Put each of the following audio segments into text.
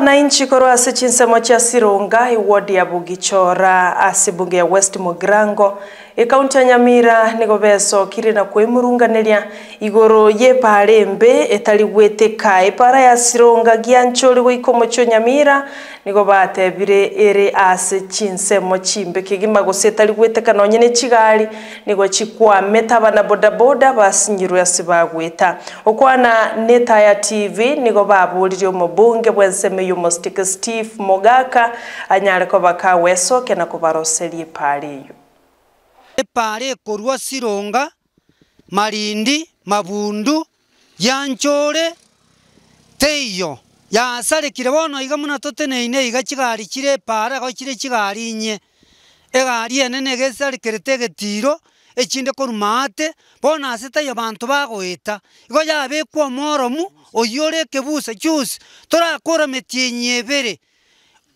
Wananchi korwa sechinse mocha sirunga iwodi ya Bugichora asibunge ya West Mugrango ekaunti ya nyamira nigo besokire na kwimurunganiria iguru yepara embe etari gwitika epara yasirongagia nchuri goikomo chio nyamira nigo batebire ere ase chinsemo chimbe kigima gose etari gwitika nonye ne nigo chikwameta abana bodaboda basinyirwe ase bagwita okwana ne taya tv nigo baburire omobunge bwa ensemo eyo steve mogaka anyare koba kawesoke na kobaroseria epara epale ekorwa sironga marindi mabundu yanchore teiyo yasarekire bono iga muna totene toteneine iga chigari chire epara igo chire chigari nye ega egari enene iga esarekerete egetiro echinde koruma ate bono ase taiyo banto bagoeta igo yabekwa omoromu oyio ore ekebusa chiusi torakora emeti enye ebere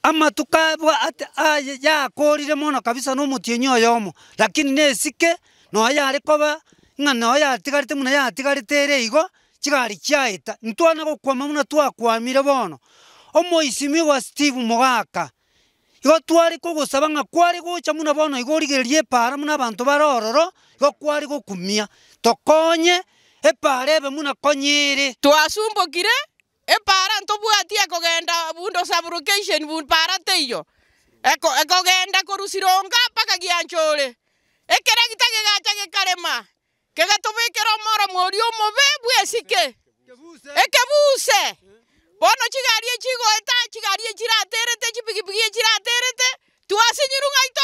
amatũkabwa atĩ aya korire mono kabisa no mũtienyi oyo lakini lakini sike no yarĩ koba aya yatigarete muna yatigarete ere igo chigari chiaeta ntwana gokwama muna twakwamire bono isimi wa steve Mugaka igo twari kogosaba ng'a kwari gocha muna bono igo origereria epara muna bantu barororo igo kwari gokumia tokonye epara ebe muna konyire twasumbogire twasumbokire epara ntobwati ekogenda bundo sublocation teiyo iyo ekogenda korusironga mpaka gianchore ekeregita gigacha gikarema kegatubikira omoro mori omobe bwesike ekebuse bono chigari echigoeta chigari echiraterete chipigipigi echiraterete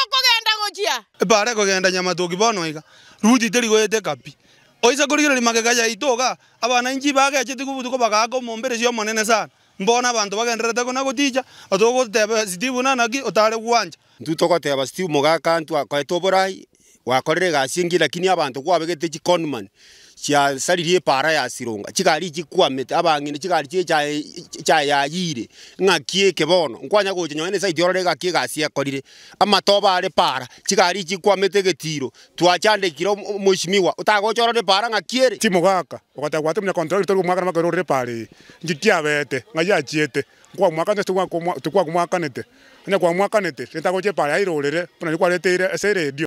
okogenda gochia epara ekogenda nyamatoki bono iga ruji terigoete kapi oisa kurigiro limagega jaitoga abananchi bagechete kobutuko bagaaka omombere cia omonene sana mbona abanto bagenderete kuna gotija otogoteba steve nanaki otare gwanja ntu togoteba steve mogaka ntwakoete oborai wakorere egasi engiĩ lakini abanto kwabegete chiconman chiasaririe epara yasironga chigari chikwamete abang'ine chigari chayayire ngwanya ekebono nkwanya gocha nyoene esaiti orore egaki egasi ekorire amatobo ale para chigari chikwamete getiro twachande kiro mushimiwa utago choro orore para ukata control ng'aki ere chimogaka ogotagwate muna contract tori gomwakana makere orore para eye inki kiabete ng'ai achiete nkwamwakanete tikwakumwakanete anya kwamwakanete rentagocha epara yairorere buna nikwareteire ase eredio